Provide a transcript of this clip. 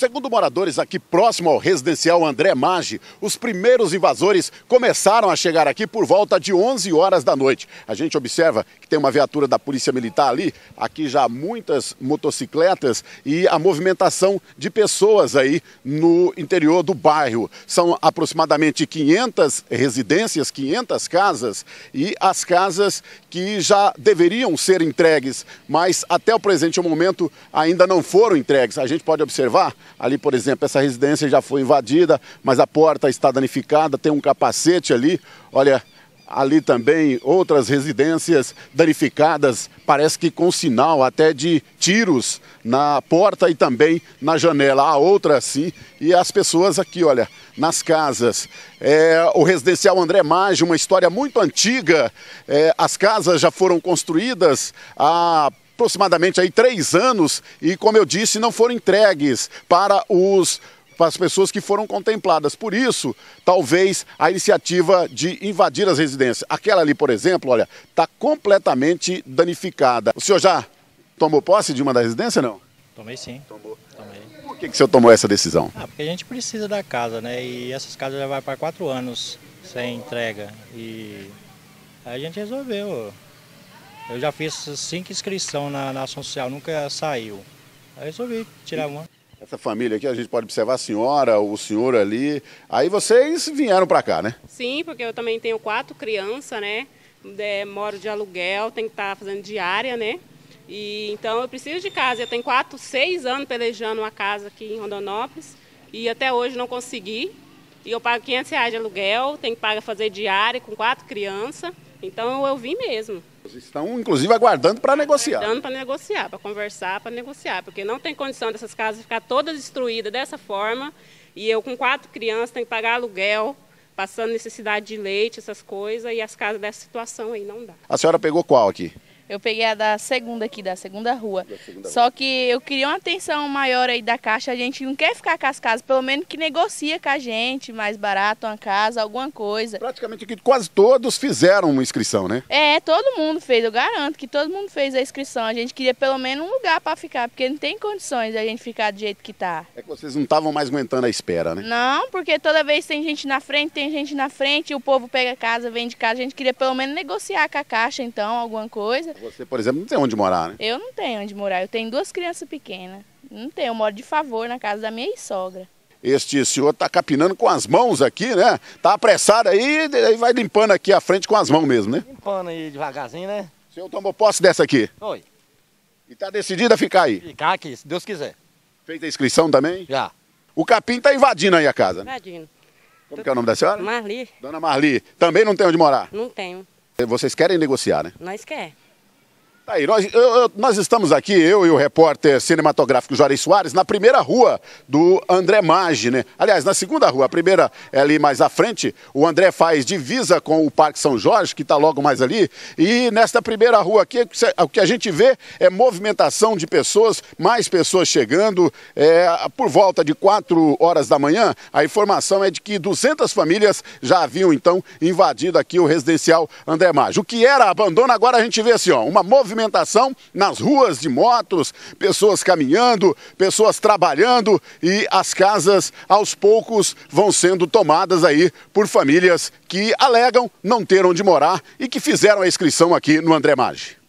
Segundo moradores aqui próximo ao residencial André Maggi, os primeiros invasores começaram a chegar aqui por volta de 11 horas da noite. A gente observa que tem uma viatura da Polícia Militar ali, aqui já muitas motocicletas e a movimentação de pessoas aí no interior do bairro. São aproximadamente 500 residências, 500 casas e as casas que já deveriam ser entregues, mas até o presente momento ainda não foram entregues. A gente pode observar Ali, por exemplo, essa residência já foi invadida, mas a porta está danificada, tem um capacete ali. Olha, ali também outras residências danificadas, parece que com sinal até de tiros na porta e também na janela. A outra assim, e as pessoas aqui, olha, nas casas. É, o residencial André Maggi, uma história muito antiga. É, as casas já foram construídas há aproximadamente aí três anos e, como eu disse, não foram entregues para os as pessoas que foram contempladas. Por isso, talvez a iniciativa de invadir as residências. Aquela ali, por exemplo, olha, está completamente danificada. O senhor já tomou posse de uma da residência, não? Tomei sim. Tomou. Tomei. Por que, que o senhor tomou essa decisão? Ah, porque a gente precisa da casa, né? E essas casas já vai para quatro anos sem entrega. E a gente resolveu eu já fiz cinco inscrições na, na ação social, nunca saiu. Aí resolvi tirar uma. Essa família aqui, a gente pode observar a senhora, o senhor ali. Aí vocês vieram para cá, né? Sim, porque eu também tenho quatro crianças, né? É, moro de aluguel, tenho que estar tá fazendo diária, né? E, então eu preciso de casa. Eu tenho quatro, seis anos pelejando uma casa aqui em Rondonópolis e até hoje não consegui. E eu pago 500 reais de aluguel, tenho que pagar fazer diária com quatro crianças. Então eu vim mesmo. Estão, inclusive, aguardando para negociar. Aguardando para negociar, para conversar, para negociar, porque não tem condição dessas casas ficar todas destruídas dessa forma. E eu, com quatro crianças, tenho que pagar aluguel, passando necessidade de leite, essas coisas, e as casas dessa situação aí não dá. A senhora pegou qual aqui? Eu peguei a da segunda aqui, da segunda rua. Da segunda Só rua. que eu queria uma atenção maior aí da Caixa. A gente não quer ficar com as casas, pelo menos que negocia com a gente, mais barato uma casa, alguma coisa. Praticamente que quase todos fizeram uma inscrição, né? É, todo mundo fez. Eu garanto que todo mundo fez a inscrição. A gente queria pelo menos um lugar para ficar, porque não tem condições de a gente ficar do jeito que tá. É que vocês não estavam mais aguentando a espera, né? Não, porque toda vez tem gente na frente, tem gente na frente, o povo pega casa, vende casa. A gente queria pelo menos negociar com a Caixa, então, alguma coisa. Você, por exemplo, não tem onde morar, né? Eu não tenho onde morar. Eu tenho duas crianças pequenas. Não tenho. Eu moro de favor na casa da minha sogra. Este senhor tá capinando com as mãos aqui, né? Tá apressado aí e vai limpando aqui a frente com as mãos mesmo, né? Limpando aí devagarzinho, né? O senhor tomou posse dessa aqui? Oi. E tá decidido a ficar aí? Ficar aqui, se Deus quiser. Feita a inscrição também? Já. O capim tá invadindo aí a casa, né? Invadindo. Como Tô... é o nome da senhora? Marli. Dona Marli. Também não tem onde morar? Não tenho. Vocês querem negociar, né? Nós queremos. Tá aí, nós, eu, nós, estamos aqui, eu e o repórter cinematográfico Juarez Soares, na primeira rua do André Maggi, né? Aliás, na segunda rua, a primeira é ali mais à frente. O André faz divisa com o Parque São Jorge, que está logo mais ali. E nesta primeira rua aqui, o que a gente vê é movimentação de pessoas, mais pessoas chegando. É, por volta de 4 horas da manhã, a informação é de que 200 famílias já haviam, então, invadido aqui o residencial André Maggi. O que era abandono, agora a gente vê assim, ó, uma movimentação movimentação nas ruas de motos, pessoas caminhando, pessoas trabalhando e as casas aos poucos vão sendo tomadas aí por famílias que alegam não ter onde morar e que fizeram a inscrição aqui no André Maggi.